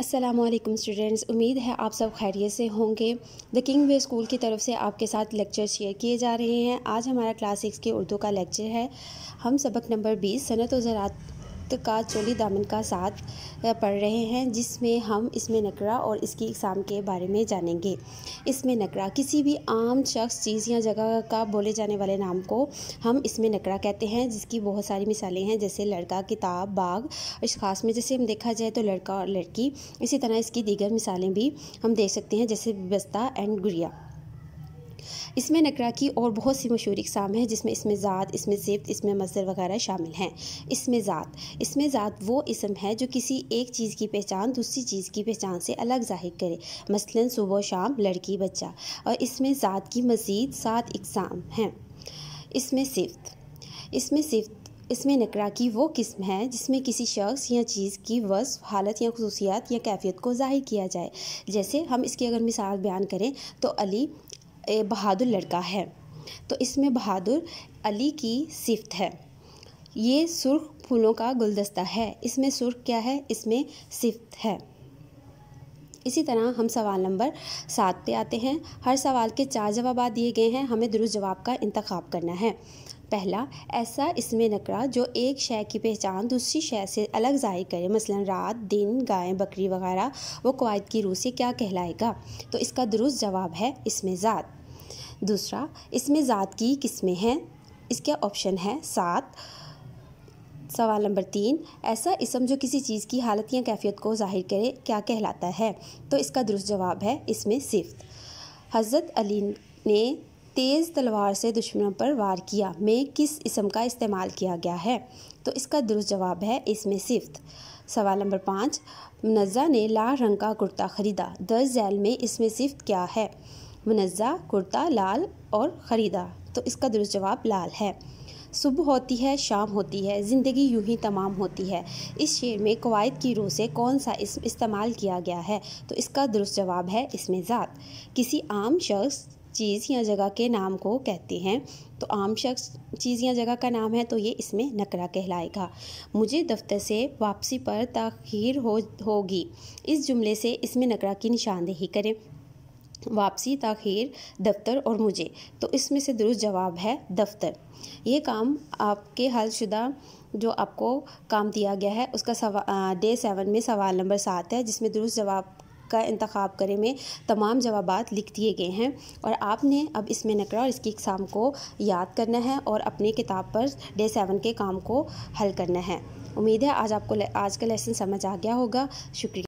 Aslam students उम्मीद है आप सब खैरियत से होंगे द किंग वे स्कूल की तरफ से आपके साथ लेक्चर शेयर किए जा रहे हैं आज हमारा क्लास सिक्स के उर्दू का लेक्चर है हम सबक नंबर बीस सनत व ज़रात वक्त का चोली दामन का साथ पढ़ रहे हैं जिसमें हम इसमें नकरा और इसकी इकसाम के बारे में जानेंगे इसमें नकरा किसी भी आम शख्स चीज़ या जगह का बोले जाने वाले नाम को हम इसमें नकरा कहते हैं जिसकी बहुत सारी मिसालें हैं जैसे लड़का किताब बाग खास में जैसे हम देखा जाए तो लड़का और लड़की इसी तरह इसकी दीगर मिसालें भी हम देख सकते हैं जैसे बस्ता एंड गुड़िया इसमें नकरा की और बहुत सी मशहूर इकसाम हैं जिसमें इसमें ज़ात इसमें सिफ्त इसमें मज़र वगैरह शामिल हैं इसमें ज़ात इसमें ज़ात वो इसम है जो किसी एक चीज़ की पहचान दूसरी चीज़ की पहचान से अलग जाहिर करे मसलन सुबह शाम लड़की बच्चा और इसमें ज़ात की मज़ीद सात इकसाम हैं इसमें सिफ्त इसमें सिफ्त इसमें नकरा की वो किस्म है जिसमें किसी शख्स या चीज़ की वस हालत या खसूसियात या कैफियत को जाहिर किया जाए जैसे हम इसकी अगर मिसाल बयान करें तो अली बहादुर लड़का है तो इसमें बहादुर अली की सिफ्त है ये सुर्ख फूलों का गुलदस्ता है इसमें सुर्ख क्या है इसमें सिफ्त है इसी तरह हम सवाल नंबर सात पे आते हैं हर सवाल के चार जवाब दिए गए हैं हमें दुरुस्त जवाब का इंतखब करना है पहला ऐसा इसमें नकरा जो एक शय की पहचान दूसरी शय से अलग जाहिर करे मसलन रात दिन गाय बकरी वगैरह वो कवायद की रूह से क्या कहलाएगा तो इसका दुरुस्त जवाब है इसमें ज़ात दूसरा इसमें ज़ात की किस्में हैं इसके ऑप्शन है सात सवाल नंबर तीन ऐसा इसम जो किसी चीज़ की हालत या कैफियत को जाहिर करे क्या कहलाता है तो इसका दुरुस्त जवाब है इसमें सिफ्त हज़रत अली ने तेज़ तलवार से दुश्मनों पर वार किया में किस इसम का इस्तेमाल किया गया है तो इसका दुरुस्त जवाब है इसमें सिफ्त सवाल नंबर पाँच नजा ने लाल रंग का कुर्ता ख़रीदा दर्ज जैल में इसमें सिफ्त क्या है मुनज़ा कुर्ता लाल और ख़रीदा तो इसका दुरुस्त जवाब लाल है सुबह होती है शाम होती है ज़िंदगी यूं ही तमाम होती है इस शेर में कवायद की रूह से कौन सा इसम इस्तेमाल किया गया है तो इसका दुरुस्त जवाब है इसमें ज़ात किसी आम शख्स चीज़ या जगह के नाम को कहते हैं तो आम शख्स चीज़ या जगह का नाम है तो ये इसमें नकरा कहलाएगा मुझे दफ्तर से वापसी पर तखीर हो होगी इस जुमले से इसमें नकरा की निशानदेही करें वापसी तखिर दफ्तर और मुझे तो इसमें से दुरुस्त जवाब है दफ्तर ये काम आपके हलशुदा जो आपको काम दिया गया है उसका डे सेवन में सवाल नंबर सात है जिसमें दुरुस्त जवाब का इंतखब करें में तमाम जवाब लिख दिए गए हैं और आपने अब इसमें नकड़ा और इसकी इकसाम को याद करना है और अपनी किताब पर डे सेवन के काम को हल करना है उम्मीद है आज आपको आज का लेसन समझ आ गया होगा शुक्रिया